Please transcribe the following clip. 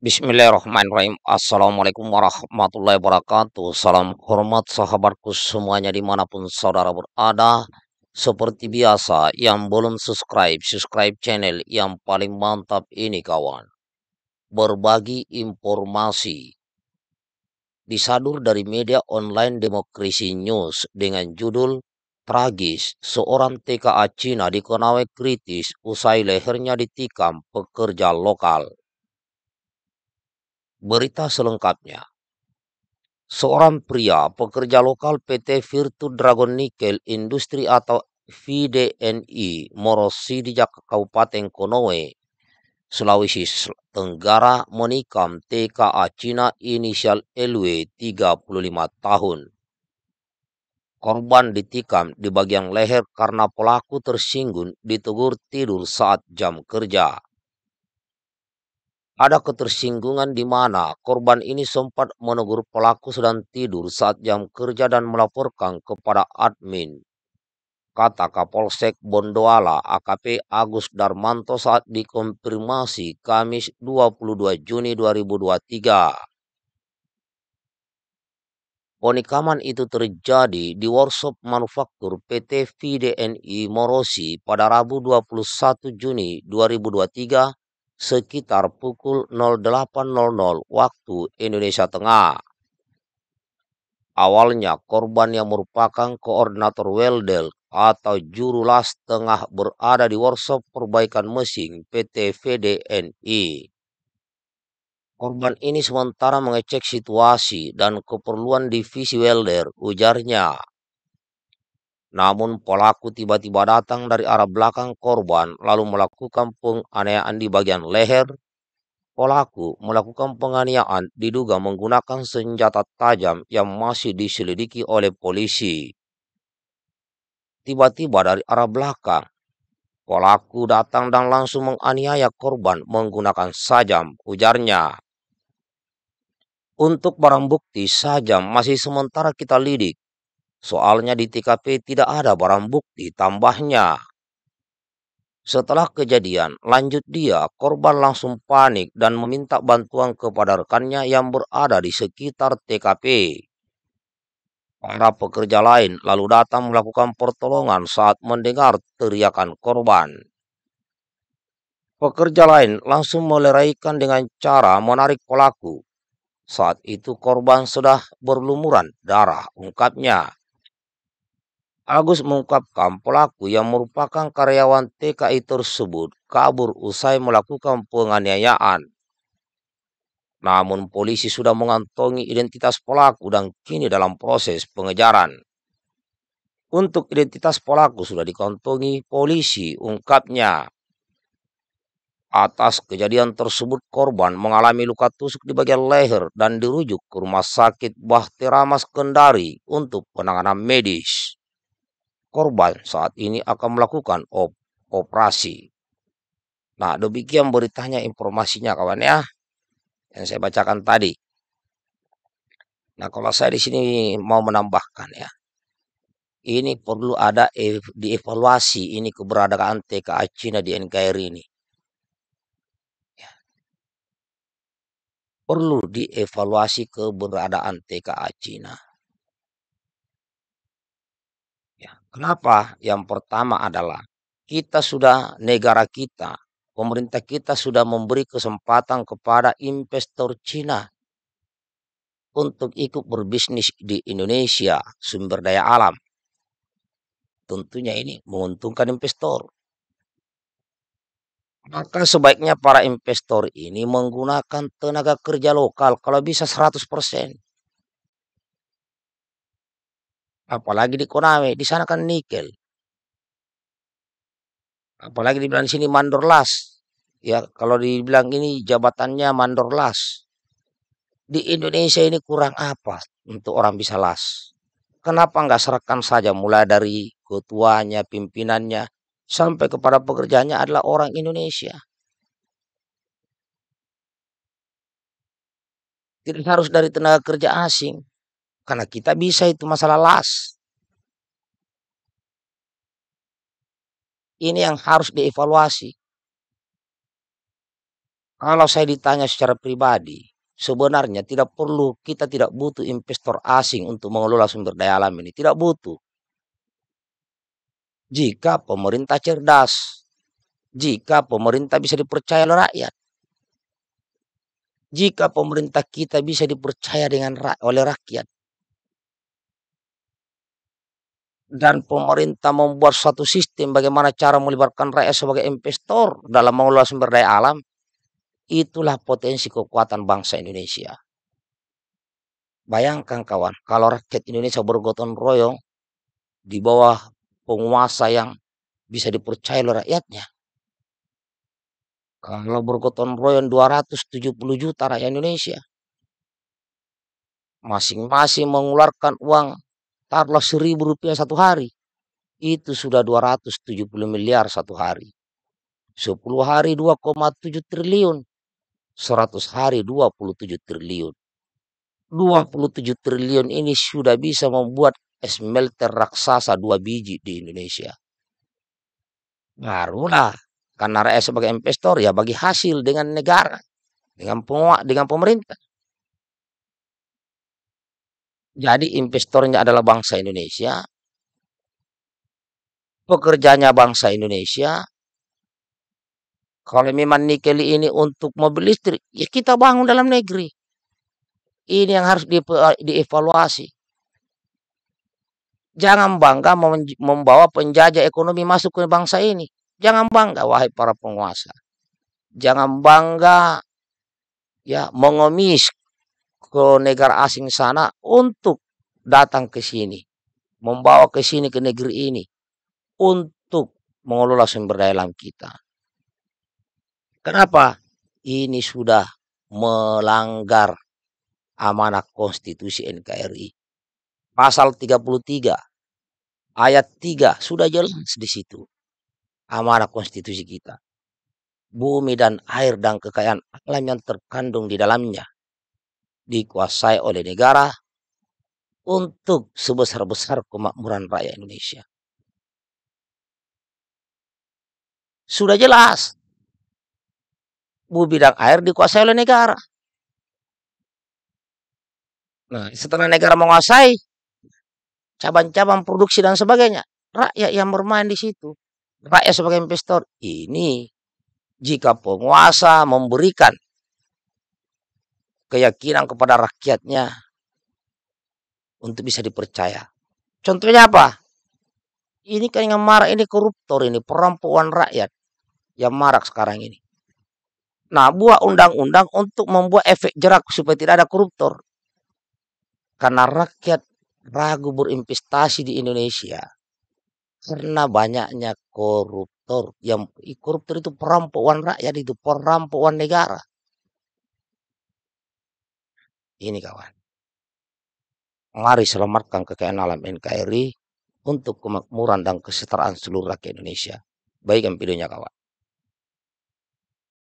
Bismillahirrahmanirrahim. Assalamualaikum warahmatullahi wabarakatuh. Salam hormat sahabatku semuanya dimanapun saudara berada. Seperti biasa, yang belum subscribe, subscribe channel yang paling mantap ini kawan. Berbagi informasi. Disadur dari media online Demokrasi News dengan judul Tragis, seorang TKA Cina dikenawe kritis usai lehernya ditikam pekerja lokal. Berita selengkapnya. Seorang pria pekerja lokal PT Virtu Dragon Nickel Industri atau VDNI Morosi di Kabupaten Konoe, Sulawesi Tenggara menikam TKA Cina inisial LW 35 tahun. Korban ditikam di bagian leher karena pelaku tersinggung ditegur tidur saat jam kerja. Ada ketersinggungan di mana korban ini sempat menegur pelaku sedang tidur saat jam kerja dan melaporkan kepada admin. Kata Kapolsek Bondoala AKP Agus Darmanto saat dikonfirmasi Kamis 22 Juni 2023. Penikaman itu terjadi di workshop manufaktur PT VDNI Morosi pada Rabu 21 Juni 2023 sekitar pukul 08.00 waktu Indonesia Tengah. Awalnya korban yang merupakan koordinator Welder atau juru las tengah berada di workshop perbaikan mesin PT VDNI. Korban ini sementara mengecek situasi dan keperluan divisi welder, ujarnya. Namun pelaku tiba-tiba datang dari arah belakang korban lalu melakukan penganiayaan di bagian leher. Pelaku melakukan penganiayaan diduga menggunakan senjata tajam yang masih diselidiki oleh polisi. Tiba-tiba dari arah belakang, pelaku datang dan langsung menganiaya korban menggunakan sajam, ujarnya. Untuk barang bukti sajam masih sementara kita lidik Soalnya di TKP tidak ada barang bukti tambahnya. Setelah kejadian, lanjut dia, korban langsung panik dan meminta bantuan kepada rekannya yang berada di sekitar TKP. Para pekerja lain lalu datang melakukan pertolongan saat mendengar teriakan korban. Pekerja lain langsung meleraikan dengan cara menarik pelaku. Saat itu korban sudah berlumuran darah, ungkapnya. Agus mengungkapkan pelaku yang merupakan karyawan TKI tersebut kabur usai melakukan penganiayaan. Namun polisi sudah mengantongi identitas pelaku dan kini dalam proses pengejaran. Untuk identitas pelaku sudah dikantongi polisi ungkapnya. Atas kejadian tersebut korban mengalami luka tusuk di bagian leher dan dirujuk ke rumah sakit Bahtera Kendari untuk penanganan medis korban saat ini akan melakukan op operasi. Nah, demikian beritanya informasinya kawan ya yang saya bacakan tadi. Nah, kalau saya di sini mau menambahkan ya. Ini perlu ada dievaluasi ini keberadaan TKA Cina di NKRI ini. Ya. Perlu dievaluasi keberadaan TKA Cina. Kenapa? Yang pertama adalah kita sudah negara kita, pemerintah kita sudah memberi kesempatan kepada investor Cina untuk ikut berbisnis di Indonesia sumber daya alam. Tentunya ini menguntungkan investor. Maka sebaiknya para investor ini menggunakan tenaga kerja lokal kalau bisa 100%. Apalagi di Konawe, di sana kan nikel. Apalagi dibilang sini mandorlas. Ya, kalau dibilang ini jabatannya mandor las Di Indonesia ini kurang apa untuk orang bisa las? Kenapa nggak serahkan saja mulai dari ketuanya, pimpinannya, sampai kepada pekerjaannya adalah orang Indonesia. Tidak harus dari tenaga kerja asing. Karena kita bisa itu masalah las. Ini yang harus dievaluasi. Kalau saya ditanya secara pribadi, sebenarnya tidak perlu kita tidak butuh investor asing untuk mengelola sumber daya alam ini, tidak butuh. Jika pemerintah cerdas, jika pemerintah bisa dipercaya oleh rakyat. Jika pemerintah kita bisa dipercaya dengan oleh rakyat, dan pemerintah membuat satu sistem bagaimana cara melibatkan rakyat sebagai investor dalam mengelola sumber daya alam, itulah potensi kekuatan bangsa Indonesia. Bayangkan kawan, kalau rakyat Indonesia bergotong royong di bawah penguasa yang bisa dipercaya oleh rakyatnya. Kalau bergotong royong 270 juta rakyat Indonesia, masing-masing mengeluarkan uang Taruhlah seribu rupiah satu hari. Itu sudah 270 miliar satu hari. 10 hari 2,7 triliun. 100 hari 27 triliun. 27 triliun ini sudah bisa membuat smelter raksasa dua biji di Indonesia. Ngaruhlah. Karena rakyat sebagai investor ya bagi hasil dengan negara. Dengan penguat, dengan pemerintah. Jadi investornya adalah bangsa Indonesia, pekerjanya bangsa Indonesia. Kalau memang nikel ini untuk mobil listrik, ya kita bangun dalam negeri. Ini yang harus dievaluasi. Jangan bangga membawa penjajah ekonomi masuk ke bangsa ini. Jangan bangga, wahai para penguasa. Jangan bangga ya mengemis ke negara asing sana untuk datang ke sini. Membawa ke sini ke negeri ini. Untuk mengelola sumber daya alam kita. Kenapa? Ini sudah melanggar amanah konstitusi NKRI. Pasal 33 ayat 3 sudah jelas di situ amanah konstitusi kita. Bumi dan air dan kekayaan alam yang terkandung di dalamnya dikuasai oleh negara untuk sebesar-besar kemakmuran rakyat Indonesia. Sudah jelas. Bu bidang air dikuasai oleh negara. Nah, setelah negara menguasai cabang-cabang produksi dan sebagainya, rakyat yang bermain di situ, rakyat sebagai investor ini jika penguasa memberikan keyakinan kepada rakyatnya untuk bisa dipercaya. Contohnya apa? Ini kan yang marah, ini koruptor ini, perempuan rakyat yang marak sekarang ini. Nah, buat undang-undang untuk membuat efek jerak supaya tidak ada koruptor. Karena rakyat ragu berinvestasi di Indonesia karena banyaknya koruptor yang koruptor itu perampokan rakyat itu perampokan negara ini kawan. Mari selamatkan kekayaan alam NKRI untuk kemakmuran dan kesejahteraan seluruh rakyat Indonesia. Baikkan videonya kawan.